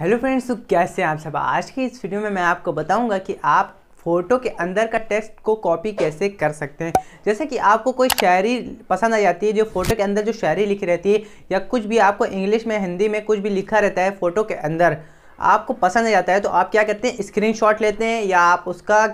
hello friends तो कैसे हैं आप सब आज की इस वीडियो में मैं आपको बताऊंगा कि आप फ़ोटो के अंदर का टेक्स्ट को कॉपी कैसे कर सकते हैं जैसे कि आपको कोई शायरी पसंद आ जाती है जो फ़ोटो के अंदर जो शायरी लिखी रहती है या कुछ भी आपको इंग्लिश में हिंदी में कुछ भी लिखा रहता है फ़ोटो के अंदर आपको पसंद आ जाता है तो आप क्या करते हैं स्क्रीन लेते हैं या आप उसका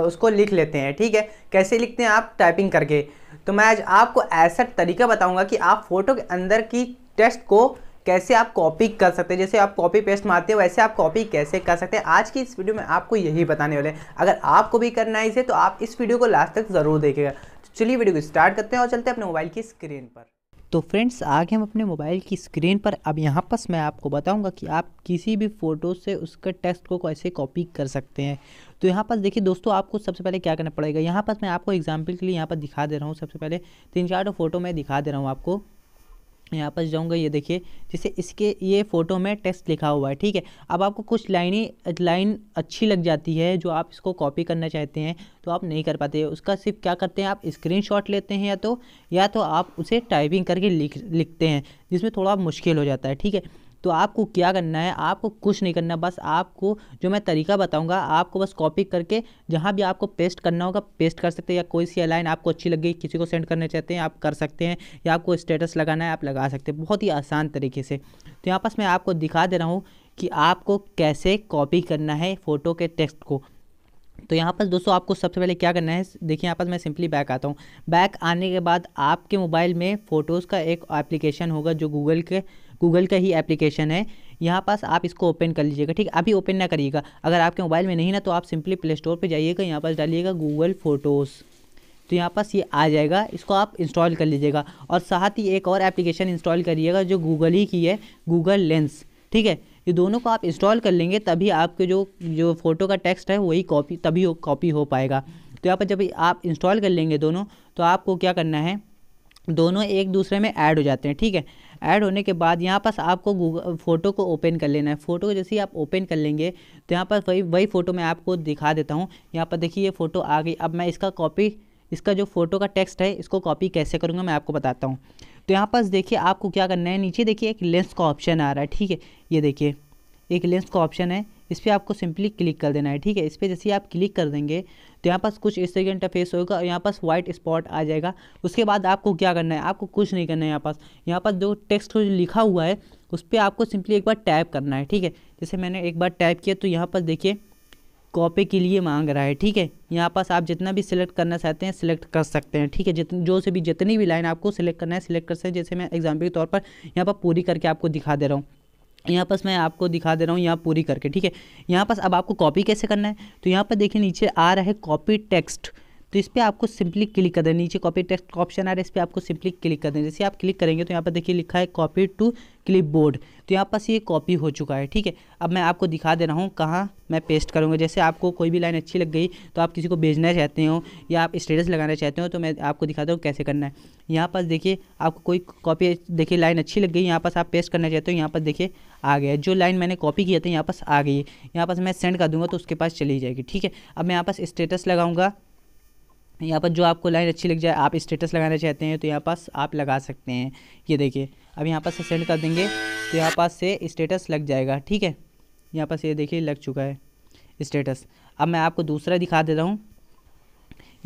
उसको लिख लेते हैं ठीक है कैसे लिखते हैं आप टाइपिंग करके तो मैं आज आपको ऐसा तरीका बताऊँगा कि आप फ़ोटो के अंदर की टेक्स्ट को कैसे आप कॉपी कर सकते हैं जैसे आप कॉपी पेस्ट मारते हो वैसे आप कॉपी कैसे कर सकते हैं आज की इस वीडियो में आपको यही बताने वाले हैं अगर आपको भी करना है इसे तो आप इस वीडियो को लास्ट तक ज़रूर देखेगा तो चलिए वीडियो को स्टार्ट करते हैं और चलते हैं अपने मोबाइल की स्क्रीन पर तो फ्रेंड्स आगे हम अपने मोबाइल की स्क्रीन पर अब यहाँ पर मैं आपको बताऊँगा कि आप किसी भी फ़ोटो से उसके टेक्स्ट को कैसे कॉपी कर सकते हैं तो यहाँ पर देखिए दोस्तों आपको सबसे पहले क्या करना पड़ेगा यहाँ पर मैं आपको एग्जाम्पल के लिए यहाँ पर दिखा दे रहा हूँ सबसे पहले तीन चार फ़ोटो मैं दिखा दे रहा हूँ आपको यहाँ पर जाऊँगा ये देखिए जैसे इसके ये फ़ोटो में टेक्स्ट लिखा हुआ है ठीक है अब आपको कुछ लाइनें लाइन अच्छी लग जाती है जो आप इसको कॉपी करना चाहते हैं तो आप नहीं कर पाते उसका सिर्फ क्या करते हैं आप स्क्रीनशॉट लेते हैं या तो या तो आप उसे टाइपिंग करके लिख लिखते हैं जिसमें थोड़ा मुश्किल हो जाता है ठीक है तो आपको क्या करना है आपको कुछ नहीं करना बस आपको जो मैं तरीका बताऊँगा आपको बस कॉपी करके जहाँ भी आपको पेस्ट करना होगा पेस्ट कर सकते हैं या कोई सी लाइन आपको अच्छी लग गई किसी को सेंड करना चाहते हैं आप कर सकते हैं या आपको स्टेटस लगाना है आप लगा सकते हैं बहुत ही आसान तरीके से तो यहाँ पास मैं आपको दिखा दे रहा हूँ कि आपको कैसे कॉपी करना है फ़ोटो के टेक्स्ट को तो यहाँ पर दोस्तों आपको सबसे पहले क्या करना है देखिए यहाँ पर मैं सिंपली बैक आता हूँ बैक आने के बाद आपके मोबाइल में फ़ोटोज़ का एक एप्लीकेशन होगा जो गूगल के गूगल का ही एप्लीकेशन है यहाँ पास आप इसको ओपन कर लीजिएगा ठीक अभी ओपन ना करिएगा अगर आपके मोबाइल में नहीं ना तो आप सिंपली प्ले स्टोर पर जाइएगा यहाँ पास डालिएगा गूगल फ़ोटोज़ तो यहाँ पास ये आ जाएगा इसको आप इंस्टॉल कर लीजिएगा और साथ ही एक और एप्लीकेशन इंस्टॉल करिएगा जो गूगल ही की है गूगल लेंस ठीक है ये दोनों को आप इंस्टॉल कर लेंगे तभी आपके जो जो फ़ोटो का टेक्स्ट है वही कॉपी तभी कॉपी हो पाएगा तो यहाँ पर जब आप इंस्टॉल कर लेंगे दोनों तो आपको क्या करना है दोनों एक दूसरे में ऐड हो जाते हैं ठीक है ऐड होने के बाद यहाँ पास आपको गूगल फ़ोटो को ओपन कर लेना है फ़ोटो को जैसे ही आप ओपन कर लेंगे तो यहाँ पर वही वही फ़ोटो मैं आपको दिखा देता हूँ यहाँ पर देखिए ये फ़ोटो आ गई अब मैं इसका कॉपी इसका जो फ़ोटो का टेक्स्ट है इसको कॉपी कैसे करूँगा मैं आपको बताता हूँ तो यहाँ पास देखिए आपको क्या करना है नीचे देखिए एक लेंस का ऑप्शन आ रहा है ठीक है ये देखिए एक लेंस का ऑप्शन है इस पर आपको सिंपली क्लिक कर देना है ठीक है इस पर जैसे आप क्लिक कर देंगे तो यहाँ पास कुछ इस तरीके इंटरफेस होगा और यहाँ पास वाइट स्पॉट आ जाएगा उसके बाद आपको क्या करना है आपको कुछ नहीं करना है यहाँ पास यहाँ पास जो टेक्स्ट जो लिखा हुआ है उस पर आपको सिंपली एक बार टैप करना है ठीक है जैसे मैंने एक बार टैप किया तो यहाँ पास देखिए कॉपी के लिए मांग रहा है ठीक है यहाँ पास आप जितना भी सिलेक्ट करना चाहते हैं सिलेक्ट कर सकते हैं ठीक है जितनी जो से भी जितनी भी लाइन आपको सिलेक्ट करना है सिलेक्ट कर सकते हैं जैसे मैं एग्जाम्पल के तौर पर यहाँ पर पूरी करके आपको दिखा दे रहा हूँ यहाँ पास मैं आपको दिखा दे रहा हूँ यहाँ पूरी करके ठीक है यहाँ पास अब आपको कॉपी कैसे करना है तो यहाँ पर देखिए नीचे आ रहा है कॉपी टेक्स्ट तो इस पर आपको सिंपली क्लिक कर देना नीचे कॉपी टेक्स्ट का ऑप्शन आ रहा है इस पर आपको सिंपली क्लिक कर देना जैसे आप क्लिक करेंगे तो यहाँ पर देखिए लिखा है कॉपी टू क्लिप बोर्ड तो यहाँ पास ये कॉपी हो चुका है ठीक है अब मैं आपको दिखा दे रहा हूँ कहाँ मैं पेस्ट करूँगा जैसे आपको कोई भी लाइन अच्छी लग गई तो आप किसी को भेजना चाहते हो या आप स्टेटस लगाना चाहते हो तो मैं आपको दिखाता हूँ कैसे करना है यहाँ पास देखिए आपको कोई कॉपी देखिए लाइन अच्छी लग गई यहाँ पास आप पेस्ट करना चाहते हो यहाँ पास देखिए आ गया जो लाइन मैंने कॉपी किया था तो यहाँ पास आ गई है यहाँ पास मैं सेंड कर दूंगा तो उसके पास चली जाएगी ठीक है अब मैं यहाँ पास स्टेटस लगाऊंगा यहाँ पर जो आपको लाइन अच्छी लग जाए आप स्टेटस लगाना चाहते हैं तो यहाँ पास आप लगा सकते हैं ये देखिए अब यहाँ पास से सेंड कर देंगे तो यहाँ पास से स्टेटस लग जाएगा ठीक है यहाँ पास ये देखिए लग चुका है स्टेटस अब मैं आपको दूसरा दिखा दे रहा हूँ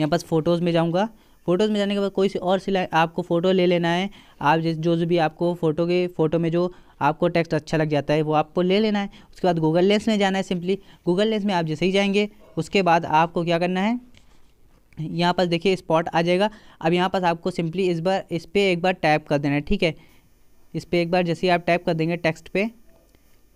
यहाँ पास फ़ोटोज़ में जाऊँगा फ़ोटोज़ में जाने के बाद कोई सी और सिलाई आपको फ़ोटो ले लेना है आप जिस जो जो भी आपको फ़ोटो के फ़ोटो में जो आपको टेक्स्ट अच्छा लग जाता है वो आपको ले लेना है उसके बाद गूगल लेंस में जाना है सिंपली गूगल लेंस में आप जैसे ही जाएंगे उसके बाद आपको क्या करना है यहाँ पर देखिए स्पॉट आ जाएगा अब यहाँ पर आपको सिंपली इस बार इस पर एक बार टैप कर देना है ठीक है इस पर एक बार जैसे ही आप टैप कर देंगे टेक्स्ट पर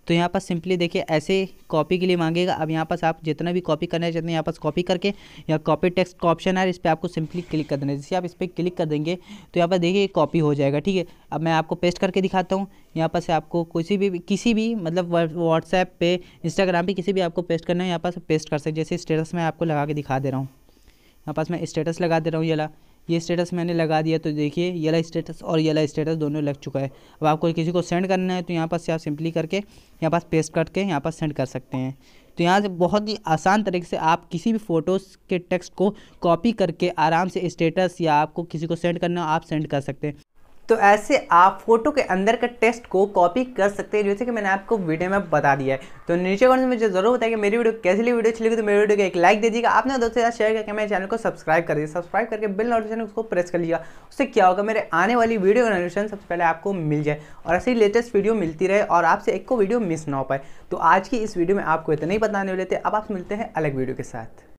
तो यहाँ पर सिंपली देखिए ऐसे कॉपी के लिए मांगेगा अब यहाँ पास आप जितना भी कॉपी करना चाहते हैं यहाँ पास कॉपी करके या कॉपी टेक्स्ट का ऑप्शन है इस पर आपको सिंपली क्लिक कर देना है जैसे आप इस पर क्लिक कर देंगे तो यहाँ पर देखिए कॉपी हो जाएगा ठीक है अब मैं आपको पेस्ट करके दिखाता हूँ यहाँ पर से आपको किसी भी किसी भी मतलब व्हाट्सएप पे इंस्टाग्राम पर किसी भी आपको पेस्ट करना है यहाँ पर पेस्ट कर सकते जैसे स्टेटस मैं आपको लगा के दिखा दे रहा हूँ यहाँ पास मैं स्टेटस लगा दे रहा हूँ ये ला ये स्टेटस मैंने लगा दिया तो देखिए येला स्टेटस और येला स्टेटस दोनों लग चुका है अब आपको किसी को सेंड करना है तो यहाँ पास से आप सिंपली करके यहाँ पास पेस्ट करके यहाँ पास सेंड कर सकते हैं तो यहाँ से बहुत ही आसान तरीके से आप किसी भी फ़ोटोज़ के टेक्स्ट को कॉपी करके आराम से स्टेटस या आपको किसी को सेंड करना हो आप सेंड कर सकते हैं तो ऐसे आप फोटो के अंदर के टेस्ट को कॉपी कर सकते हैं जैसे कि मैंने आपको वीडियो में बता दिया है तो नीचे कमेंट में मुझे जरूर बताया कि मेरी वीडियो कैसी लिए वीडियो अच्छी लगी तो मेरी वीडियो को एक लाइक दे दीजिएगा आपने दोस्तों साथ शेयर करके मेरे चैनल को सब्सक्राइब कर दीजिए सब्सक्राइब करके बिल नोटिफिकेशन उसको प्रेस कर लिया उससे क्या होगा मेरे आने वाली वीडियो का नोटिफिकेशन सबसे पहले आपको मिल जाए और ऐसी लेटेस्ट वीडियो मिलती रहे और आपसे एक को वीडियो मिस ना हो पाए तो आज की इस वीडियो में आपको इतना ही बताने वाले थे अब आप मिलते हैं अलग वीडियो के साथ